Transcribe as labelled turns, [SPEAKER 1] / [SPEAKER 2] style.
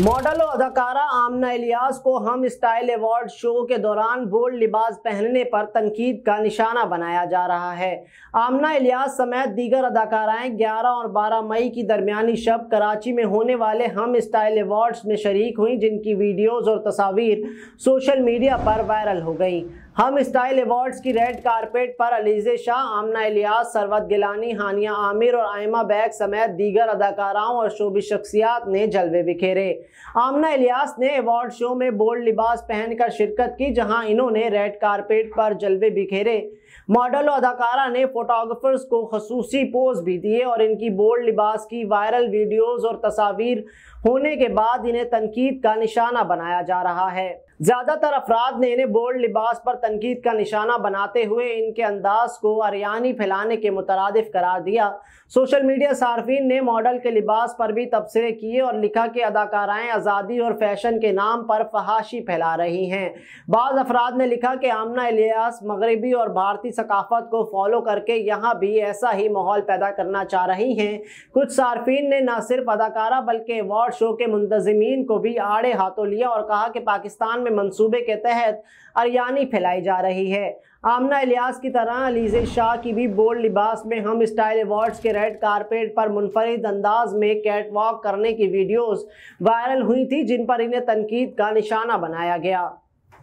[SPEAKER 1] model और अदाकारा आमना इलियास को हम स्टाइल अवार्ड शो के दौरान बोल्ड लिबास पहनने पर तनकीद का निशाना बनाया जा रहा है आमना इलियास समेत दीगर अदाकाराएं 11 और 12 मई की दरमियानी शब कराची में होने वाले हम स्टाइल अवार्ड्स में शरीक हुई जिनकी वीडियोस और तस्वीर सोशल मीडिया पर वायरल हो गई हम स्टाइल अवार्ड्स की रेड कारपेट पर अलीजे शाह आमना इलियास सरवत गिलानी हानिया आमिर और आयमा बैग समेत दीगर अदाकाराओं और शोबी शख्सियात ने जलवे बिखेरे आमना इलियास ने अवार्ड शो में बोल्ड लिबास पहनकर शिरकत की जहां इन्होंने रेड कारपेट पर जलवे बिखेरे मॉडल और अदाकारा ने फोटोग्राफर्स को खसूसी पोज भी दिए और इनकी बोल्ड लिबास की वायरल वीडियोस और तस्वीर होने के बाद इन्हें तनकीद का निशाना बनाया जा रहा है ज़्यादातर अफराद ने इन्हें बोल्ड लिबास पर तनकीद का निशाना बनाते हुए इनके अंदाज को अरियानी फैलाने के मुतरद करार दिया सोशल मीडिया सार्फिन ने मॉडल के लिबास पर भी तबसरे किए और लिखा कि अदाकाराएं आज़ादी और फैशन के नाम पर फहाशी फैला रही हैं बाज़ अफराद ने लिखा कि आमना इलियास मगरबी और भारतीय भारतीय सकाफत को फॉलो करके यहाँ भी ऐसा ही माहौल पैदा करना चाह रही हैं कुछ सार्फिन ने ना सिर्फ अदाकारा बल्कि अवार्ड शो के मुंतजमीन को भी आड़े हाथों लिया और कहा कि पाकिस्तान में मनसूबे के तहत अरयानी फैलाई जा रही है आमना इलियास की तरह अलीज़ शाह की भी बोल्ड लिबास में हम स्टाइल अवार्ड्स के रेड कारपेट पर मुनफरद अंदाज में कैट वॉक करने की वीडियोस वायरल हुई थी जिन पर इन्हें तनकीद का निशाना बनाया गया